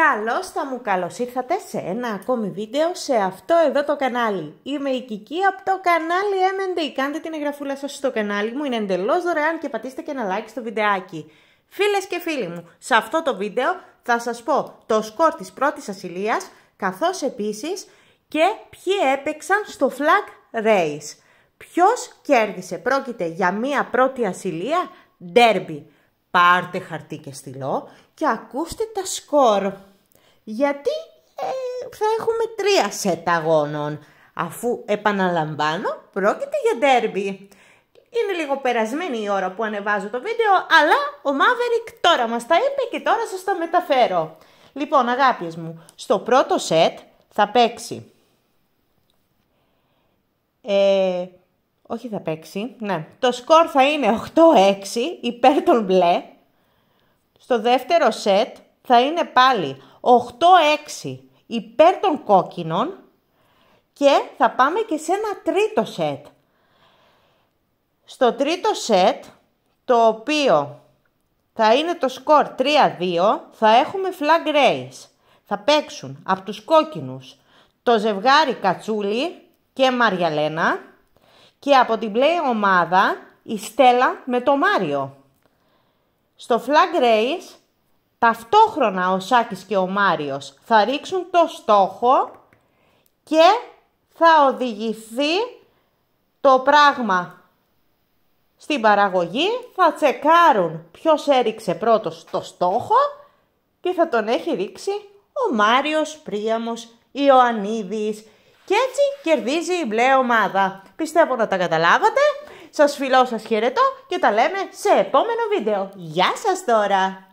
Καλώς θα μου καλώς ήρθατε σε ένα ακόμη βίντεο σε αυτό εδώ το κανάλι. Είμαι η Κική από το κανάλι M&D. Κάντε την εγγραφούλα σας στο κανάλι μου, είναι εντελώς δωρεάν και πατήστε και ένα like στο βιντεάκι. Φίλες και φίλοι μου, σε αυτό το βίντεο θα σας πω το σκορ της πρώτης ασυλίας, καθώς επίσης και ποιοι έπαιξαν στο flag race. Ποιος κέρδισε, πρόκειται για μία πρώτη ασυλία, derby. Πάρτε χαρτί και στυλό και ακούστε τα σκορ. Γιατί ε, θα έχουμε τρία σετ αγώνων, αφού επαναλαμβάνω πρόκειται για ντέρμπι. Είναι λίγο περασμένη η ώρα που ανεβάζω το βίντεο, αλλά ο Maverick τώρα μας τα είπε και τώρα σας τα μεταφέρω. Λοιπόν αγάπης μου, στο πρώτο σετ θα παίξει... Ε, όχι θα παίξει, ναι. Το σκορ θα είναι 8-6 υπέρ των μπλε. Στο δεύτερο σετ θα είναι πάλι 8-6 υπέρ των κόκκινων και θα πάμε και σε ένα τρίτο σετ. Στο τρίτο σετ, το οποίο θα είναι το σκορ 3-2, θα έχουμε flag race. Θα παίξουν από τους κόκκινους το ζευγάρι Κατσούλη και Μαριαλένα και από την πλέον ομάδα η Στέλλα με το Μάριο. Στο flag race ταυτόχρονα ο Σάκης και ο Μάριος θα ρίξουν το στόχο και θα οδηγηθεί το πράγμα στην παραγωγή, θα τσεκάρουν ποιος έριξε πρώτος το στόχο και θα τον έχει ρίξει ο Μάριος Πρίαμος Ιωαννίδης και έτσι κερδίζει η μπλε ομάδα. Πιστεύω να τα καταλάβατε. Σας φιλώ, σας χαιρετώ και τα λέμε σε επόμενο βίντεο. Γεια σας τώρα!